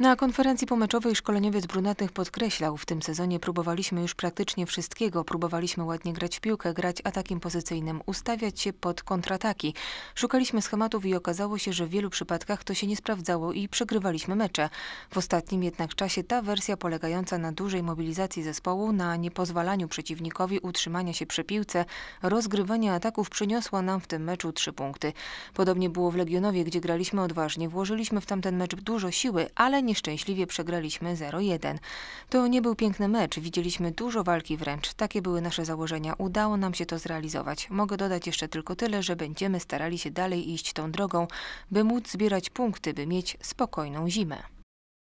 Na konferencji pomeczowej szkoleniowiec brunatnych podkreślał, w tym sezonie próbowaliśmy już praktycznie wszystkiego. Próbowaliśmy ładnie grać w piłkę, grać atakiem pozycyjnym, ustawiać się pod kontrataki. Szukaliśmy schematów i okazało się, że w wielu przypadkach to się nie sprawdzało i przegrywaliśmy mecze. W ostatnim jednak czasie ta wersja polegająca na dużej mobilizacji zespołu, na niepozwalaniu przeciwnikowi utrzymania się przy piłce, rozgrywania ataków przyniosła nam w tym meczu trzy punkty. Podobnie było w Legionowie, gdzie graliśmy odważnie, włożyliśmy w tamten mecz dużo siły, ale nie nieszczęśliwie przegraliśmy 0-1. To nie był piękny mecz, widzieliśmy dużo walki wręcz. Takie były nasze założenia. Udało nam się to zrealizować. Mogę dodać jeszcze tylko tyle, że będziemy starali się dalej iść tą drogą, by móc zbierać punkty, by mieć spokojną zimę.